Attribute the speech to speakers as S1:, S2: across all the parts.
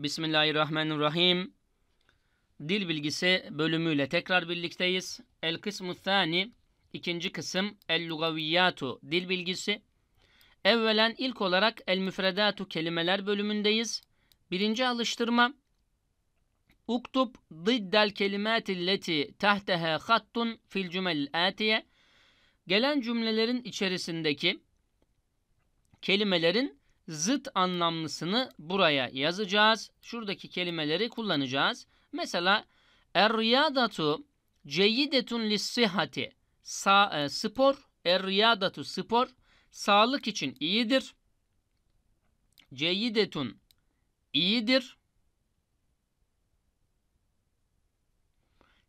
S1: Bismillahirrahmanirrahim. Dil bilgisi bölümüyle tekrar birlikteyiz. El kısmı thani, ikinci kısım el lugaviyatu, dil bilgisi. Evvelen ilk olarak el müfredatu kelimeler bölümündeyiz. Birinci alıştırma. Uktub diddel kelimati leti tahtehe hattun fil cümel atiye. Gelen cümlelerin içerisindeki kelimelerin zıt anlamlısını buraya yazacağız. Şuradaki kelimeleri kullanacağız. Mesela er-riyadatu ceyyidetun lissihati. Sa, e, spor, er-riyadatu spor sağlık için iyidir. Ceyyidetun iyidir.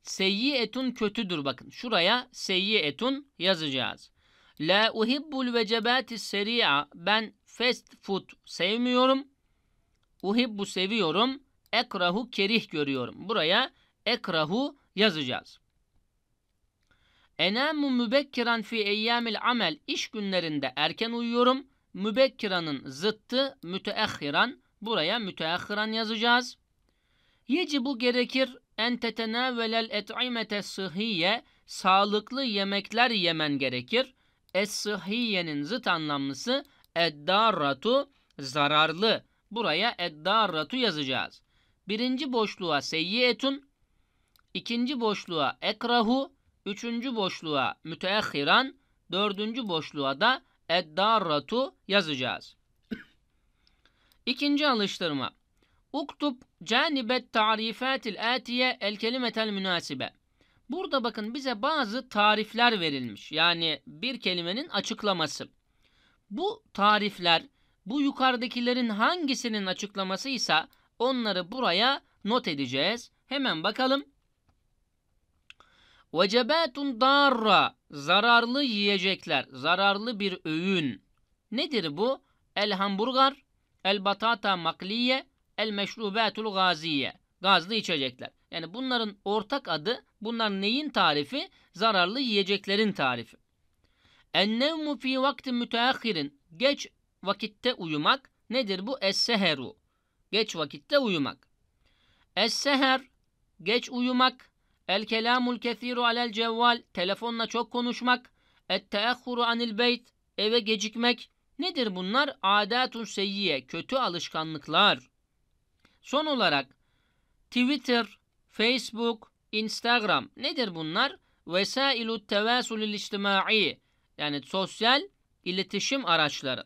S1: Seyyiyetun kötüdür bakın. Şuraya seyyiyetun yazacağız. La uhibbul vecebati seri'a. Ben Fast food sevmiyorum. Uhibbu seviyorum. Ekrahu kerih görüyorum. Buraya ekrahu yazacağız. Enamu mübekkiran fi eyyamil amel. iş günlerinde erken uyuyorum. Mübekkiranın zıttı müteahhiran. Buraya müteahhiran yazacağız. Yeci bu gerekir en tetenavelel et'imete sıhhiye sağlıklı yemekler yemen gerekir. Es-sıhhiyenin zıt anlamlısı Eddaratu zararlı. Buraya eddaratu yazacağız. Birinci boşluğa seyyiyetun, ikinci boşluğa ekrahu, üçüncü boşluğa müteahhiran, dördüncü boşluğa da eddaratu yazacağız. İkinci alıştırma. Uktub canibet tarifatil atiye el kelimetel münasibe. Burada bakın bize bazı tarifler verilmiş. Yani bir kelimenin açıklaması. Bu tarifler bu yukarıdakilerin hangisinin açıklaması ise onları buraya not edeceğiz. Hemen bakalım. Vecebatun darra zararlı yiyecekler, zararlı bir öğün. Nedir bu? El hamburger, el batata makliye, el meşrubatul gaziye. Gazlı içecekler. Yani bunların ortak adı, bunlar neyin tarifi? Zararlı yiyeceklerin tarifi. Ennevmu fi vakti müteahhirin. Geç vakitte uyumak nedir bu? es Geç vakitte uyumak. es Geç uyumak. El kelamul kethiru alel cevval. Telefonla çok konuşmak. Et teahhuru anil beyt. Eve gecikmek. Nedir bunlar? Adetun seyyiye. Kötü alışkanlıklar. Son olarak Twitter, Facebook, Instagram. Nedir bunlar? Vesailu tevasulil içtimai yani sosyal iletişim araçları.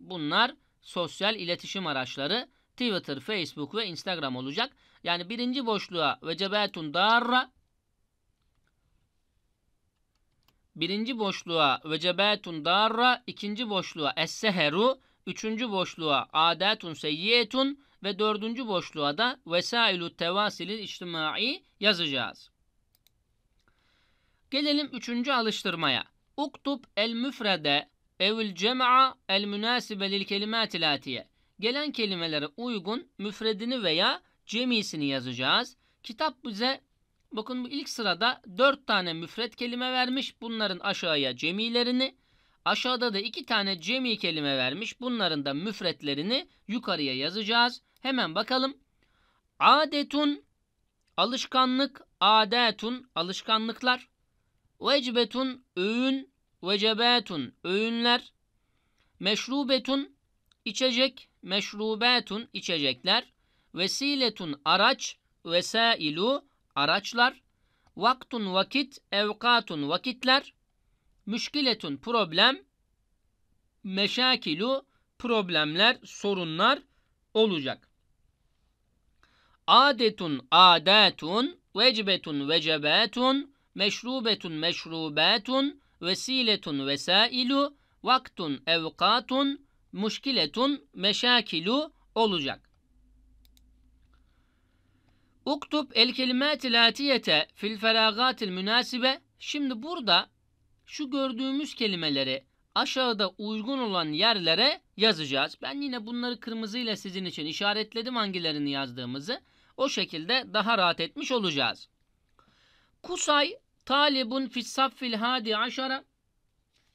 S1: Bunlar sosyal iletişim araçları Twitter, Facebook ve Instagram olacak. Yani birinci boşluğa vecebetun darra birinci boşluğa vecebetun darra ikinci boşluğa esseheru üçüncü boşluğa adetun seyyetun ve dördüncü boşluğa da vesailu tevasilin içtimai yazacağız. Gelelim üçüncü alıştırmaya. Uktub el müfrede evil cema el münasibe lil kelimatil atiye. Gelen kelimelere uygun müfredini veya cemisini yazacağız. Kitap bize bakın bu ilk sırada dört tane müfred kelime vermiş. Bunların aşağıya cemilerini, aşağıda da iki tane cemi kelime vermiş. Bunların da müfredlerini yukarıya yazacağız. Hemen bakalım. Adetun alışkanlık, adetun alışkanlıklar. Vecbetun öğün, vecebetun öğünler, meşrubetun içecek, meşrubetun içecekler, vesiletun araç, vesailu araçlar, vaktun vakit, evkatun vakitler, müşkiletun problem, meşakilu problemler, sorunlar olacak. Adetun adetun, vecbetun vecebetun, meşrubetun meşrubatun vesiletun vesailu vaktun evkatun muşkiletun meşakilu olacak. Uktub el kelimatil atiyete fil feragatil münasibe. Şimdi burada şu gördüğümüz kelimeleri aşağıda uygun olan yerlere yazacağız. Ben yine bunları kırmızıyla sizin için işaretledim hangilerini yazdığımızı. O şekilde daha rahat etmiş olacağız. Kusay Talibun fissaffil hadi aşara.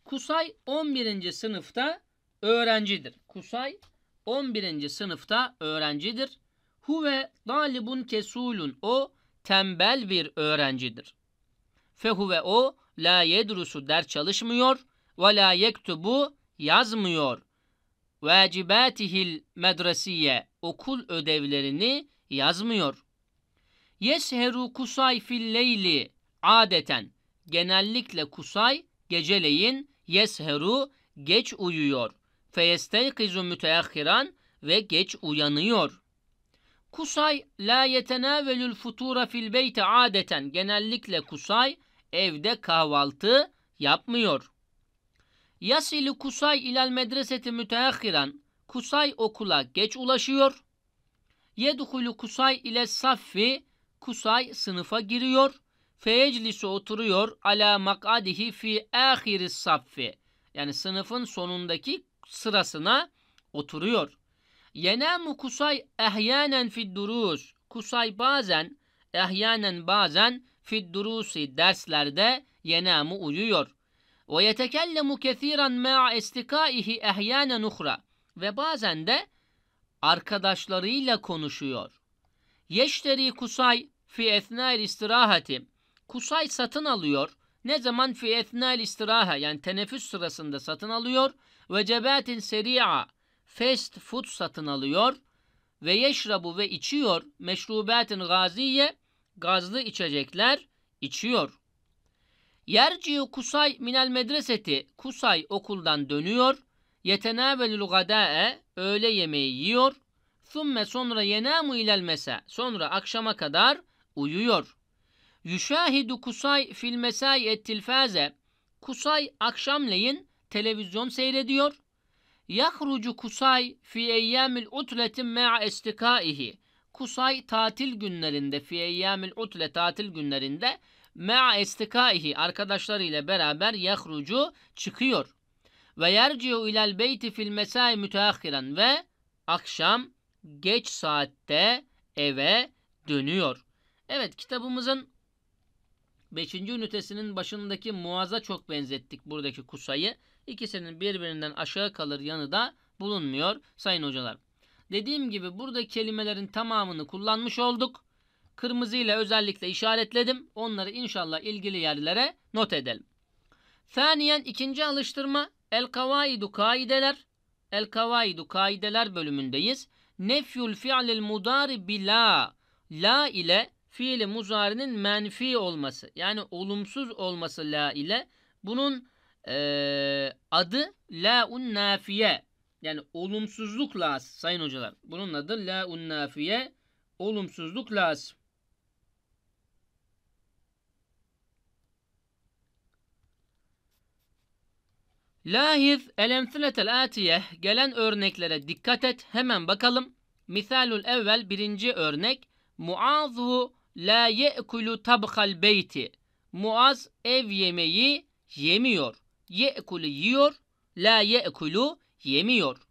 S1: Kusay 11. sınıfta öğrencidir. Kusay 11. sınıfta öğrencidir. Huve talibun kesulun. O tembel bir öğrencidir. Fehuve o la yedrusu ders çalışmıyor ve la yektubu yazmıyor. Vacibatihil medresiye okul ödevlerini yazmıyor. Yesheru kusay fil leyli adeten genellikle kusay geceleyin yesheru geç uyuyor. Feyesteykizu müteahhiran ve geç uyanıyor. Kusay la yetenavelül futura fil beyti adeten genellikle kusay evde kahvaltı yapmıyor. Yasili kusay ilal medreseti müteahhiran kusay okula geç ulaşıyor. Yedhulu kusay ile saffi kusay sınıfa giriyor. Feyeclisu oturuyor ala makadihi fi ahiri saffi. Yani sınıfın sonundaki sırasına oturuyor. Yenamu kusay ehyanen fid durus. Kusay bazen, ehyanen bazen fid durusi derslerde yenamu uyuyor. Ve yetekellemu kethiran ma'a istikaihi ehyanen uhra. Ve bazen de arkadaşlarıyla konuşuyor. Yeşteri kusay fi etnâil istirahati. Kusay satın alıyor. Ne zaman fi etnal istiraha yani teneffüs sırasında satın alıyor. Ve cebatin seri'a fast food satın alıyor. Ve yeşrabu ve içiyor. Meşrubatin gaziye gazlı içecekler içiyor. Yerciyu Kusay minel medreseti. Kusay okuldan dönüyor. Yetenavelül gadae. Öğle yemeği yiyor. Thumme sonra yenamu ilel mese. Sonra akşama kadar uyuyor. Yüşahidu Kusay fil mesai et tilfaze. Kusay akşamleyin televizyon seyrediyor. Yahrucu Kusay fi eyyamil utletin ma'a estikaihi. Kusay tatil günlerinde fi eyyamil utle tatil günlerinde ma'a estikaihi arkadaşlarıyla beraber yahrucu çıkıyor. Ve yerciu ilal beyti fil mesai müteahhiren ve akşam geç saatte eve dönüyor. Evet kitabımızın 5. ünitesinin başındaki muaza çok benzettik buradaki kusayı. İkisinin birbirinden aşağı kalır yanı da bulunmuyor sayın hocalar. Dediğim gibi burada kelimelerin tamamını kullanmış olduk. kırmızı ile özellikle işaretledim. Onları inşallah ilgili yerlere not edelim. Faniyen ikinci alıştırma El Kavaidu Kaideler El Kavaidu Kaideler bölümündeyiz. Nefyül fi'lil mudari bila la ile fiili muzarinin menfi olması yani olumsuz olması la ile bunun e, adı la-un nafiye yani olumsuzluk las sayın hocalar. Bunun adı la-un nafiye olumsuzluk las. Lahiz el atiye gelen örneklere dikkat et hemen bakalım. Misalul evvel birinci örnek. Muazhu La ye'kulu tabkal beyti. Muaz ev yemeği yemiyor. Ye'kulu yiyor. La ye'kulu yemiyor.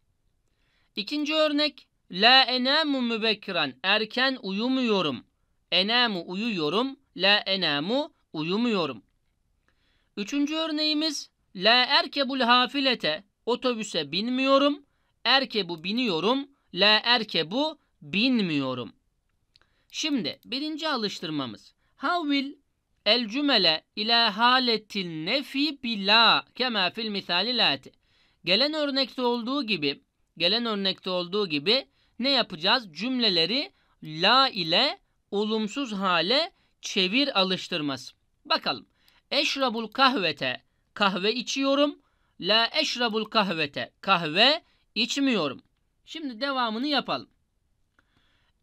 S1: İkinci örnek. La enamu mübekkiran. Erken uyumuyorum. Enamu uyuyorum. La enamu uyumuyorum. Üçüncü örneğimiz. La erkebul hafilete. Otobüse binmiyorum. Erkebu biniyorum. La erkebu binmiyorum. Şimdi birinci alıştırmamız. How will el cümle ile haletil nefi bila kema fil misali Gelen örnekte olduğu gibi gelen örnekte olduğu gibi ne yapacağız? Cümleleri la ile olumsuz hale çevir alıştırması. Bakalım. Eşrabul kahvete kahve içiyorum. La eşrabul kahvete kahve içmiyorum. Şimdi devamını yapalım.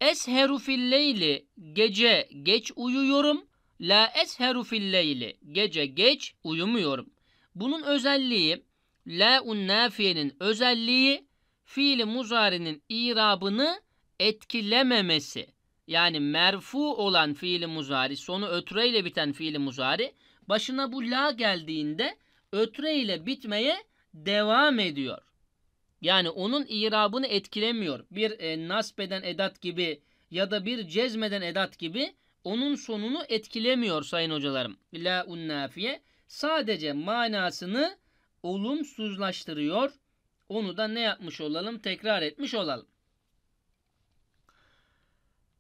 S1: Esheru fil leyli gece geç uyuyorum. La esheru fil leyli gece geç uyumuyorum. Bunun özelliği la unnafiyenin özelliği fiili muzarinin irabını etkilememesi. Yani merfu olan fiili muzari, sonu ötre ile biten fiili muzari, başına bu la geldiğinde ötre ile bitmeye devam ediyor. Yani onun irabını etkilemiyor. Bir e, nasbeden edat gibi ya da bir cezmeden edat gibi onun sonunu etkilemiyor sayın hocalarım. La unnafiye sadece manasını olumsuzlaştırıyor. Onu da ne yapmış olalım? Tekrar etmiş olalım.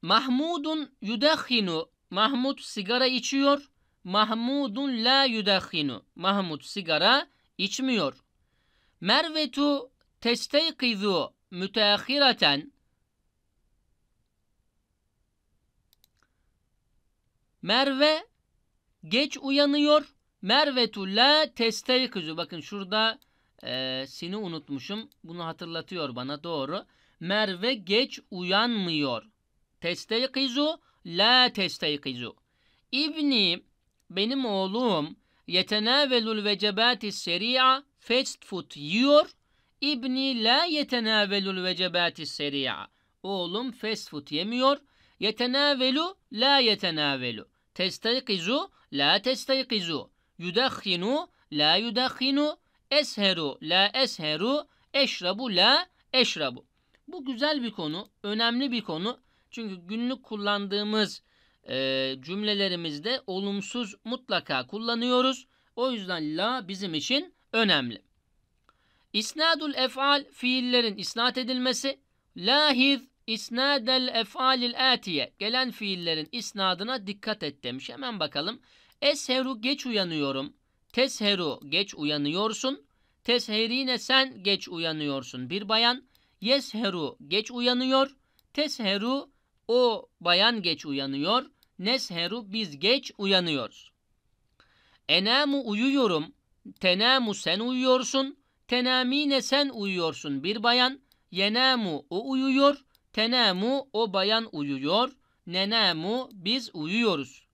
S1: Mahmudun yudahhinu. Mahmud sigara içiyor. Mahmudun la yudahhinu. Mahmud sigara içmiyor. Mervetu Testeykizu müteahhireten Merve geç uyanıyor. Merve la testeykizu. Bakın şurada e, sini unutmuşum. Bunu hatırlatıyor bana doğru. Merve geç uyanmıyor. Testeykizu la testeykizu. İbni benim oğlum yetenevelul vecebati seri'a fast food yiyor İbni la yetenavelul vecebati seriya Oğlum fast food yemiyor. Yetenavelu la yetenavelu. Testaykizu la testaykizu. Yudakhinu la yudakhinu. Esheru la esheru. Eşrabu la eşrabu. Bu güzel bir konu, önemli bir konu. Çünkü günlük kullandığımız e, cümlelerimizde olumsuz mutlaka kullanıyoruz. O yüzden la bizim için önemli. İsnadul ef'al fiillerin isnat edilmesi. Lahiz isnadel ef'alil atiye. Gelen fiillerin isnadına dikkat et demiş. Hemen bakalım. Esheru geç uyanıyorum. Tesheru geç uyanıyorsun. Tesherine sen geç uyanıyorsun. Bir bayan. Yesheru geç uyanıyor. Tesheru o bayan geç uyanıyor. Nesheru biz geç uyanıyoruz. Enamu uyuyorum. Tenamu sen uyuyorsun. Tenamine sen uyuyorsun bir bayan. Yenamu o uyuyor. Tenamu o bayan uyuyor. Nenamu biz uyuyoruz.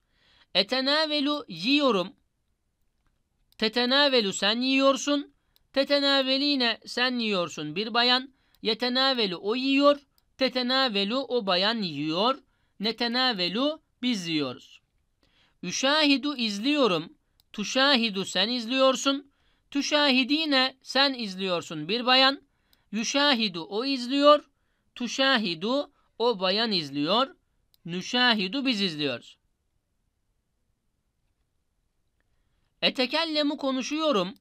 S1: Etenavelu yiyorum. Tetenavelu sen yiyorsun. Tetenaveline sen yiyorsun bir bayan. Yetenavelu o yiyor. Tetenavelu o bayan yiyor. Netenavelu biz yiyoruz. Üşahidu izliyorum. Tuşahidu sen izliyorsun. Tuşahidine sen izliyorsun bir bayan. Yuşahidu o izliyor. Tuşahidu o bayan izliyor. Nüşahidu biz izliyoruz. Etekellemu konuşuyorum.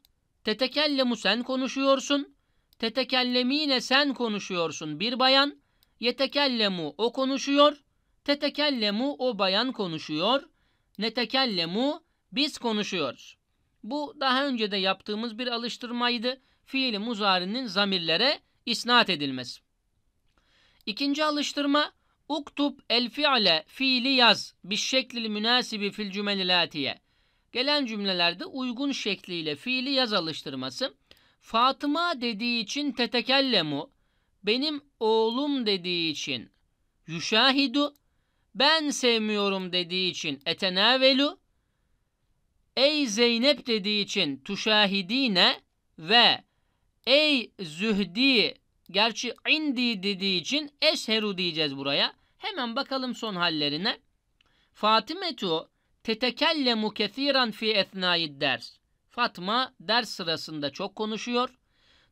S1: Tetekellemu sen konuşuyorsun. Tetekellemine sen konuşuyorsun bir bayan. Yetekellemu o konuşuyor. Tetekellemu o bayan konuşuyor. Netekellemu biz konuşuyoruz. Bu daha önce de yaptığımız bir alıştırmaydı. Fiili muzarinin zamirlere isnat edilmesi. İkinci alıştırma uktub el fiile fiili yaz bir şeklil münasibi fil cümelilatiye. Gelen cümlelerde uygun şekliyle fiili yaz alıştırması. Fatıma dediği için tetekellemu, benim oğlum dediği için yuşahidu, ben sevmiyorum dediği için etenavelu, ey Zeynep dediği için tuşahidine ve ey zühdi gerçi indi dediği için esheru diyeceğiz buraya. Hemen bakalım son hallerine. Fatimetu tetekellemu kethiran fi etnayid ders. Fatma ders sırasında çok konuşuyor.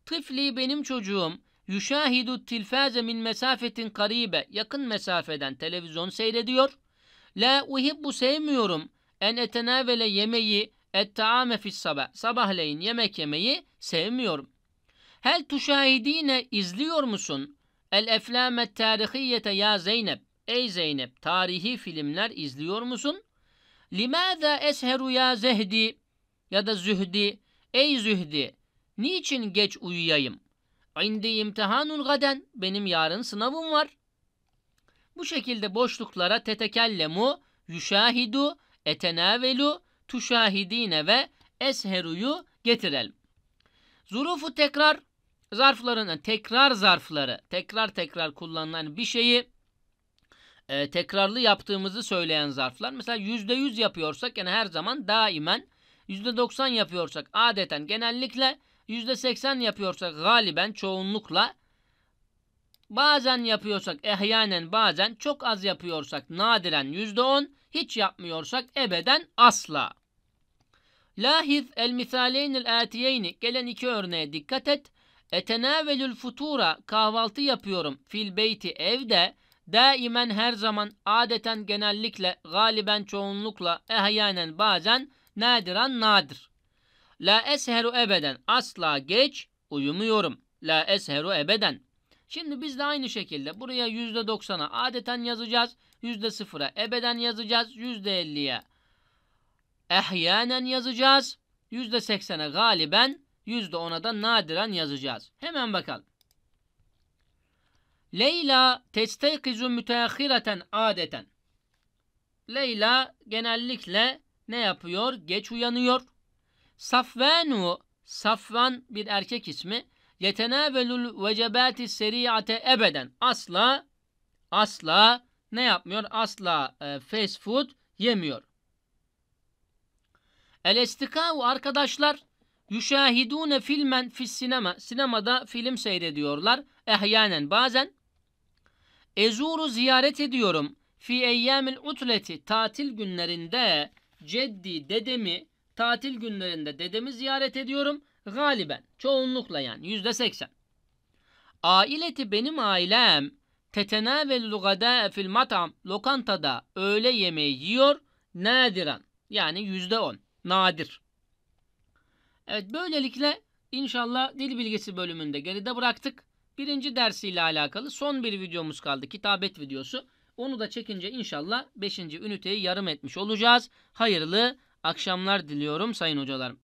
S1: Tıfli benim çocuğum yüşahidu tilfaze min mesafetin karibe yakın mesafeden televizyon seyrediyor. La uhibbu sevmiyorum.'' En etenevele yemeği ettaame fis sabah. Sabahleyin yemek yemeyi sevmiyorum. Hel tuşahidine izliyor musun? El eflame tarihiyete ya Zeynep. Ey Zeynep tarihi filmler izliyor musun? Limada esheru ya zehdi ya da zühdi. Ey zühdi niçin geç uyuyayım? İndi imtihanul gaden. Benim yarın sınavım var. Bu şekilde boşluklara tetekellemu, yuşahidu etenavelu, tuşahidine ve esheruyu getirelim. Zurufu tekrar zarflarının tekrar zarfları tekrar tekrar kullanılan bir şeyi e, tekrarlı yaptığımızı söyleyen zarflar. Mesela yüzde yüz yapıyorsak yani her zaman daimen yüzde doksan yapıyorsak adeten genellikle yüzde seksen yapıyorsak galiben çoğunlukla bazen yapıyorsak ehyanen bazen çok az yapıyorsak nadiren yüzde on hiç yapmıyorsak ebeden asla. Lahiz el misaleynil atiyeyni gelen iki örneğe dikkat et. Etenavelül futura kahvaltı yapıyorum fil beyti evde daimen her zaman adeten genellikle galiben çoğunlukla ehyanen bazen nadiran nadir. La esheru ebeden asla geç uyumuyorum. La esheru ebeden Şimdi biz de aynı şekilde buraya %90'a adeten yazacağız. %0'a ebeden yazacağız. %50'ye ehyanen yazacağız. %80'e galiben %10'a da nadiren yazacağız. Hemen bakalım. Leyla testeykizu müteahhireten adeten. Leyla genellikle ne yapıyor? Geç uyanıyor. Safvanu, Safvan bir erkek ismi yetenâbelul vecebâti seri'ate ebeden. Asla, asla ne yapmıyor? Asla e, fast food yemiyor. El estikâhu arkadaşlar yüşahidûne filmen fis sinema. Sinemada film seyrediyorlar. Ehyanen bazen. Ezuru ziyaret ediyorum. Fi eyyâmil utleti tatil günlerinde ceddi dedemi tatil günlerinde dedemi ziyaret ediyorum. Galiben, çoğunlukla yani yüzde seksen. Aileti benim ailem tetenavelul gada'e fil matam lokantada öğle yemeği yiyor nadiren. Yani yüzde on. Nadir. Evet böylelikle inşallah dil bilgisi bölümünde geride bıraktık. Birinci dersiyle alakalı son bir videomuz kaldı. Kitabet videosu. Onu da çekince inşallah 5. üniteyi yarım etmiş olacağız. Hayırlı akşamlar diliyorum sayın hocalar.